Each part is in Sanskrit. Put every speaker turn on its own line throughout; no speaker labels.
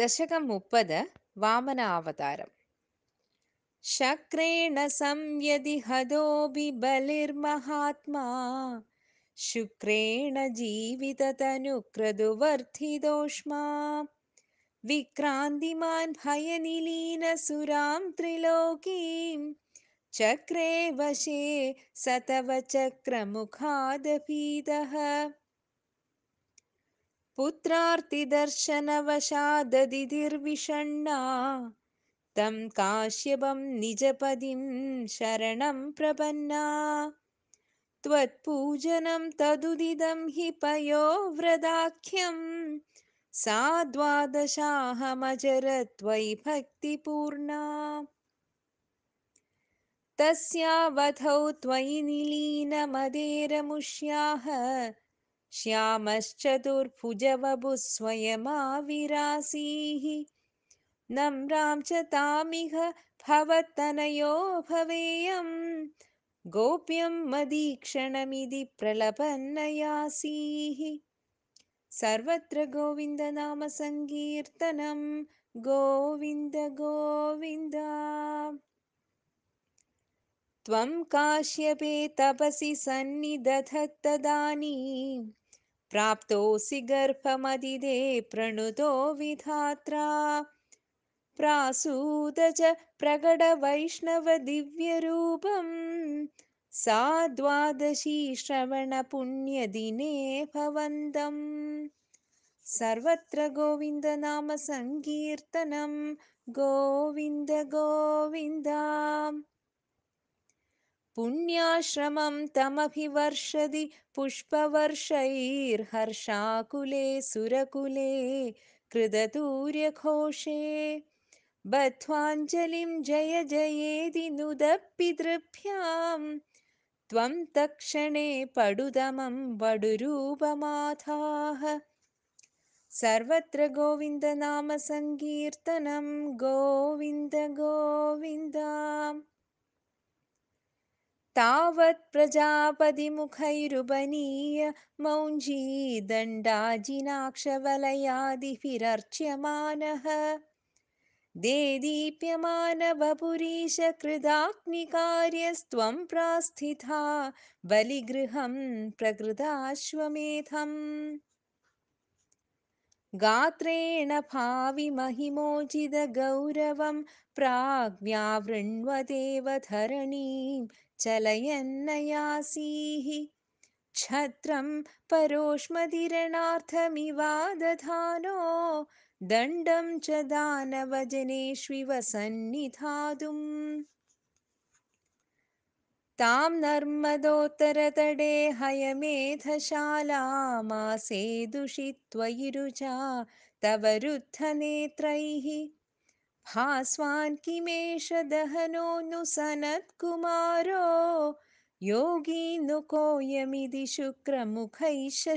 वामन वामनावतारम् शक्रेण संयदि हदोबि बलिर्महात्मा शुक्रेण जीवितनुक्रदुवर्तितोष्मा विक्रान्तिमान् भयनिलीनसुरां त्रिलोकीं चक्रे वशे स पुत्रार्तिदर्शनवशा तं काश्यपं निजपदिं शरणं प्रपन्ना त्वत्पूजनं तदुदिदं हि पयोव्रदाख्यं सा द्वादशाहमजर त्वयि भक्तिपूर्णा तस्यावधौ त्वयि निलीनमदेरमुष्याः श्यामश्चतुर्भुजवभुस्वयमाविरासीः नम्रां च तामिह भवत्तनयो भवेयम् गोप्यं मदीक्षणमिति प्रलपन्नयासीः सर्वत्र गोविन्दनामसङ्कीर्तनं गोविन्द गोविन्द त्वं काश्यपे तपसि सन्निदधत्तदानीम् प्राप्तोऽसि गर्भमदिदे प्रणुतो विधात्रा च प्रकटवैष्णवदिव्यरूपं सा द्वादशी श्रवणपुण्यदिने भवन्तम् सर्वत्र गोविन्दनाम गोविन्द गोविन्दा पुण्याश्रमं तमभिवर्षदि पुष्पवर्षैर्हर्षाकुले सुरकुले कृदतूर्यघोषे बध्वाञ्जलिं जय जये दृभ्यां त्वं तत्क्षणे पडुदमं वडुरूपमाथाः सर्वत्र गोविन्दनामसङ्कीर्तनं गोविन्द गोविन्दाम् तावत् प्रजापतिमुखैरुपनीय मौञ्जी दण्डाजिनाक्षवलयादिभिरर्च्यमानः दीप्यमान प्रास्थिता बलिगृहं प्रकृताश्वमेधम् गात्रेण भावि महिमोचितगौरवं प्राग्व्यावृण्वदेव चलयन्नयासीः छत्रं परोष्मदिरणार्थमिवा दधानो दण्डं च दानवजनेष्विव सन्निधातुम् तां नर्मदोत्तरतडे हयमेधशालामासे दुषित्वयिरुचा तव रुद्धनेत्रैः भास्वान् किमेष दहनो नु सनत्कुमारो योगी नु कोऽयमिति शुक्रमुखैशे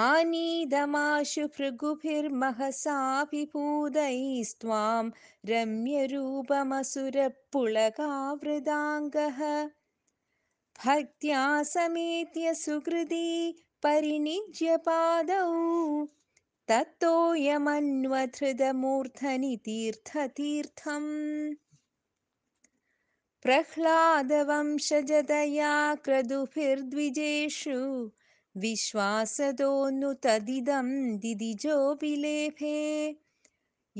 आनीदमाशु प्रगुभिर्महसापि पूदैस्त्वां रम्यरूपमसुरपुलकावृदाङ्गः भक्त्या समेत्य परिणिज्य पादौ तत्तोऽयमन्वधृतमूर्धनि तीर्थतीर्थम् प्रह्लादवंशजदया क्रदुभिर्द्विजेषु विश्वासदो नु दिदिजो दिदिजोऽपिलेभे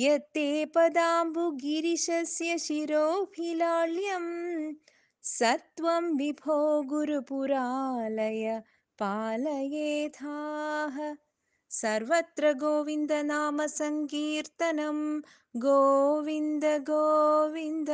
यत्ते पदाम्बुगिरिशस्य शिरोऽभिलाल्यं सत्वं विभो गुरुपुरालय पालयेथाः सर्वत्र गोविन्द नाम गोविन्द गोविन्द